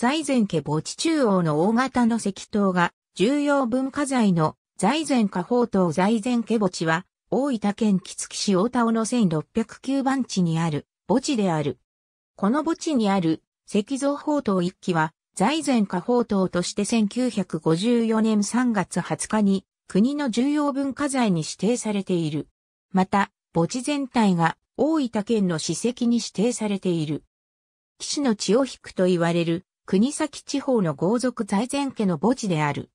財前家墓地中央の大型の石塔が重要文化財の財前家宝塔財前家墓地は大分県木月市大田尾の1609番地にある墓地である。この墓地にある石像宝塔一基は財前家宝塔として1954年3月20日に国の重要文化財に指定されている。また、墓地全体が大分県の史跡に指定されている。岸の血を引くと言われる国崎地方の豪族財前家の墓地である。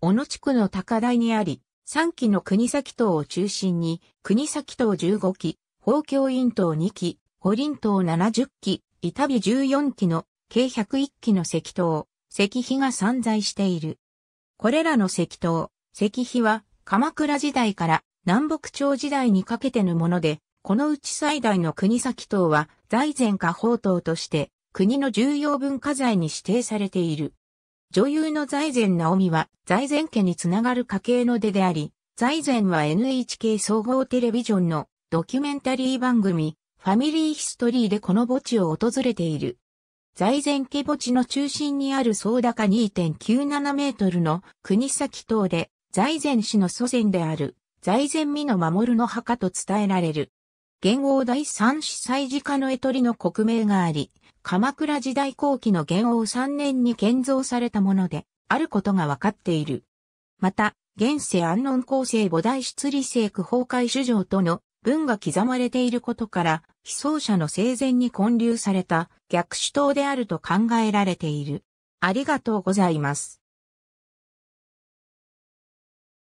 小野地区の高台にあり、3期の国崎島を中心に、国崎島15期、法京院島2期、堀林島70期、板火14期の計101期の石塔、石碑が散在している。これらの石塔、石碑は鎌倉時代から南北朝時代にかけてのもので、このうち最大の国崎島は財前家宝島として国の重要文化財に指定されている。女優の財前直美は財前家につながる家系の出であり、財前は NHK 総合テレビジョンのドキュメンタリー番組ファミリーヒストリーでこの墓地を訪れている。財前家墓地の中心にある総高2.97メートルの国崎島で財前氏の祖先である財前美の守の墓と伝えられる。元号第三子祭事家の絵取りの国名があり、鎌倉時代後期の元王3年に建造されたもので、あることがわかっている。また、現世安穏構成菩提出理性区崩壊主上との文が刻まれていることから、被葬者の生前に建立された逆手刀であると考えられている。ありがとうございます。